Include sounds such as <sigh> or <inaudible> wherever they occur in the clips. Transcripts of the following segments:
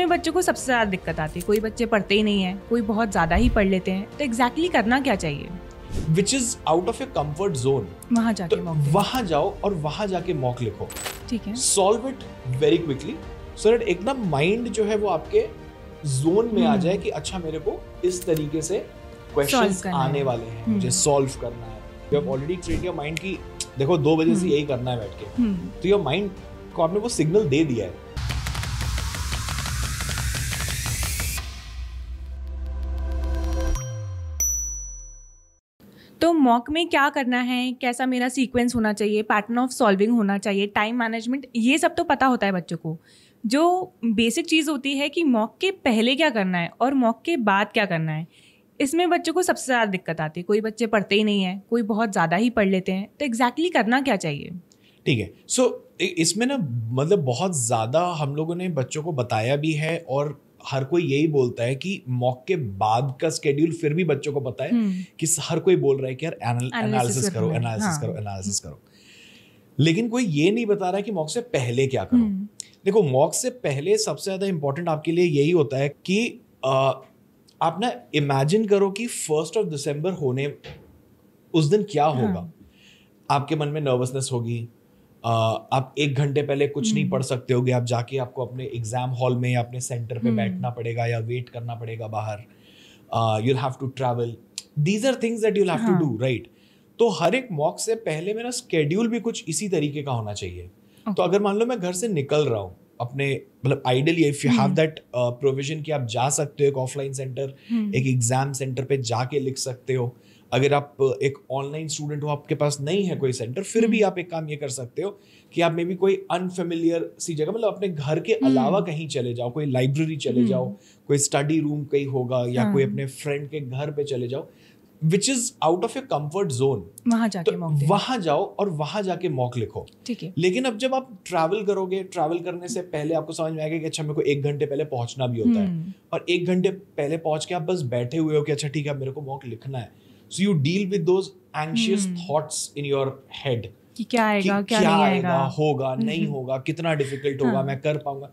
इसमें बच्चों को सबसे ज़्यादा दिक्कत आती है कोई बच्चे पढ़ते ही नहीं है कोई बहुत ज़्यादा ही पढ़ लेते हैं तो एग्जैक्टली exactly करना क्या चाहिए which is out of your comfort zone वहां जाके तो वहां जाओ और वहां जाके मॉक लिखो ठीक है solve it very quickly so that ना माइंड जो है वो आपके जोन में आ हम्म। जाए कि अच्छा मेरे को इस तरीके से क्वेश्चन आने वाले हैं हम्म। मुझे सॉल्व करना है you have already train your mind की देखो दो बजे से हम्म। यही करना है बैठ के तो योर माइंड को आपने वो सिग्नल दे दिया है मॉक में क्या करना है कैसा मेरा सीक्वेंस होना चाहिए पैटर्न ऑफ सॉल्विंग होना चाहिए टाइम मैनेजमेंट ये सब तो पता होता है बच्चों को जो बेसिक चीज़ होती है कि मॉक के पहले क्या करना है और मॉक के बाद क्या करना है इसमें बच्चों को सबसे ज़्यादा दिक्कत आती है कोई बच्चे पढ़ते ही नहीं है कोई बहुत ज़्यादा ही पढ़ लेते हैं तो एग्जैक्टली exactly करना क्या चाहिए ठीक है सो so, इसमें ना मतलब बहुत ज़्यादा हम लोगों ने बच्चों को बताया भी है और हर कोई यही बोलता है कि मॉक के बाद का स्केड्यूल फिर भी बच्चों को पता है हम्म। कि हर कोई बोल रहा है कि यार एनालिसिस करो एनालिसिस हाँ। करो एनालिसिस करो लेकिन कोई ये नहीं बता रहा कि मॉक से पहले क्या करो हम्म। देखो मॉक से पहले सबसे ज़्यादा इंपॉर्टेंट आपके लिए यही होता है कि आप ना इमेजिन करो कि फर्स्ट ऑफ दिसंबर होने उस दिन क्या हाँ। होगा आपके मन में नर्वसनेस होगी आप एक घंटे पहले कुछ नहीं हम्म। पढ़ सकते होगे आप जाके आपको अपने एग्जाम हॉल में या अपने सेंटर पे हम्म। बैठना पड़ेगा या वेट करना पड़ेगा बाहर you have to travel these are things that you have to do right तो हर एक मॉक से पहले मेरा स्केड्यूल भी कुछ इसी तरीके का होना चाहिए तो okay. तो अगर मान लो मैं घर से निकल रहा हूँ अपने मतलब ideally if you have that provision कि आप जा सकते हो एक ऑफलाइन सेंटर हम्म। एक एग्जाम सेंटर पे जाके लिख सकते हो अगर आप एक ऑनलाइन स्टूडेंट हो आपके पास नहीं है कोई सेंटर फिर भी आप एक काम ये कर सकते हो कि आप मे बी कोई अनफेमिलियर सी जगह मतलब अपने घर के हम्म। अलावा कहीं चले जाओ कोई लाइब्रेरी चले हम्म। जाओ कोई स्टडी रूम कहीं होगा या कोई हाँ। अपने फ्रेंड के घर पे चले जाओ which is out of a comfort zone वहां जाके तो वहां जाओ और वहां जाके मॉक लिखो ठीक है लेकिन अब जब आप ट्रैवल करोगे ट्रैवल करने से पहले आपको समझ में आएगा कि अच्छा मेरे को एक घंटे पहले पहुंचना भी होता है हम्म। और एक घंटे पहले पहुंच के आप बस बैठे हुए हो कि अच्छा ठीक है मेरे को मॉक लिखना है so you deal with those anxious thoughts in your head कि क्या आएगा कि क्या, क्या नहीं आएगा आएगा होगा नहीं नहीं होगा कितना डिफिकल्ट होगा हाँ. मैं कर पाऊंगा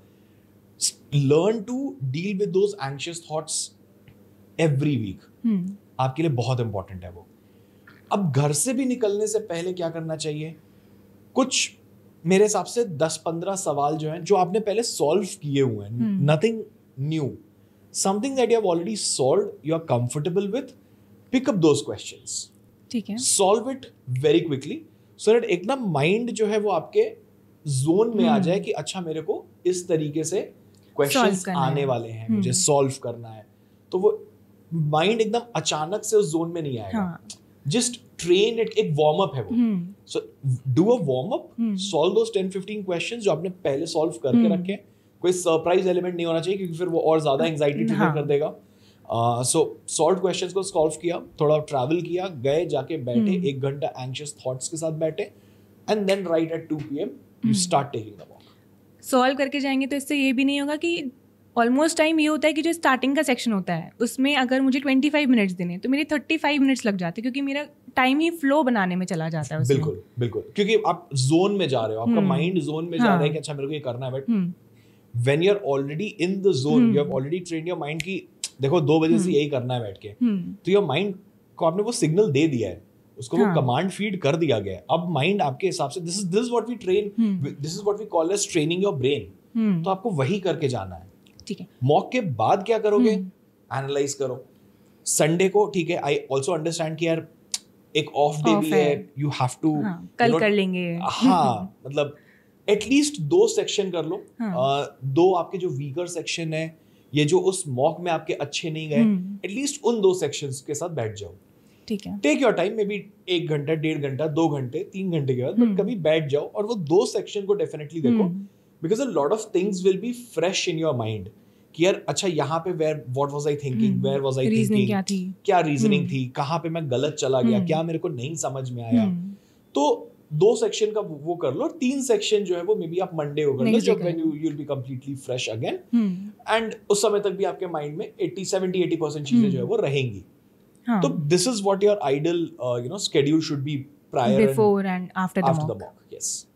learn to deal with those anxious thoughts every week आपके लिए बहुत इंपॉर्टेंट है वो अब घर से भी निकलने से पहले क्या करना चाहिए कुछ मेरे हिसाब से दस पंद्रह सवाल जो हैं जो आपने पहले सॉल्व किए हुए हैं nothing new something that you have already solve you are comfortable with pick up those questions ठीक है solve it very quickly so that एक ना माइंड जो है वो आपके जोन में आ हम्म। जाए कि अच्छा मेरे को इस तरीके से क्वेश्चन आने है. वाले हैं मुझे सॉल्व हम्म। करना है तो वो माइंड एकदम अचानक से उस जोन में नहीं आएगा जस्ट ट्रेन इट एक वार्म अप है वो so do a warm up solve दो टेन फिफ्टीन क्वेश्चन जो आपने पहले सॉल्व करके हम्म। रखे कोई सरप्राइज एलिमेंट नहीं होना चाहिए क्योंकि फिर वो और ज्यादा एंगजाइटी ट्रिगर कर देगा सो सॉल्व क्वेश्चंस को सॉल्व किया थोड़ा ट्रैवल किया गए जाके बैठे hmm. एक घंटा एंशियस थॉट्स के साथ बैठे and then right at two P M you start taking solve करके जाएंगे तो इससे ये भी नहीं होगा कि ऑलमोस्ट टाइम ये होता है कि जो स्टार्टिंग का सेक्शन होता है उसमें अगर मुझे ट्वेंटी फाइव मिनट्स देने तो मेरे थर्टी फाइव मिनट्स लग जाते हैं क्योंकि मेरा टाइम ही फ्लो बनाने में चला जाता है उसमें. बिल्कुल बिल्कुल क्योंकि आप जोन में जा रहे हो आपका माइंड हम्म। जोन में हाँ. जा रहा है हाँ। कि अच्छा मेरे को ये करना है but when you are already in the zone you have already train your mind की देखो दो बजे से हम्म। यही करना है बैठ के हम्म। तो योर माइंड को आपने वो सिग्नल दे दिया है उसको हाँ. वो कमांड फीड कर दिया गया अब माइंड आपके हिसाब से this is this what we train this is what we call as training your brain तो आपको वही करके जाना है ठीक है मॉक के बाद क्या करोगे एनालाइज हम्म। करो संडे को ठीक है आई ऑल्सो अंडरस्टैंड कि यार एक ऑफ डे भी है यू हैव टू कल कर लेंगे हाँ <laughs> मतलब एटलीस्ट दो सेक्शन कर लो हाँ. uh, दो आपके जो वीकर सेक्शन है ये जो उस मॉक में आपके अच्छे नहीं गए एटलीस्ट हम्म। उन दो सेक्शन के साथ बैठ जाओ ठीक है take your time maybe एक घंटा डेढ़ घंटा दो घंटे तीन घंटे के बाद बट हम्म। कभी बैठ जाओ और वो दो सेक्शन को डेफिनेटली देखो because a lot of things will be fresh in your mind कि यार अच्छा यहाँ पे where what was I thinking where was I thinking क्या रीजनिंग हम्म। थी कहाँ पे मैं गलत चला गया क्या मेरे को नहीं समझ में आया तो दो सेक्शन का वो कर लो तीन सेक्शन जो है वो मे बी आप मंडे को कर लो जब when you you will be completely fresh again and उस समय तक भी आपके माइंड में 80 70 80 परसेंट चीजें हम्म। जो है वो रहेंगी हाँ। तो this is what your ideal you know schedule should be prior before and after the mock yes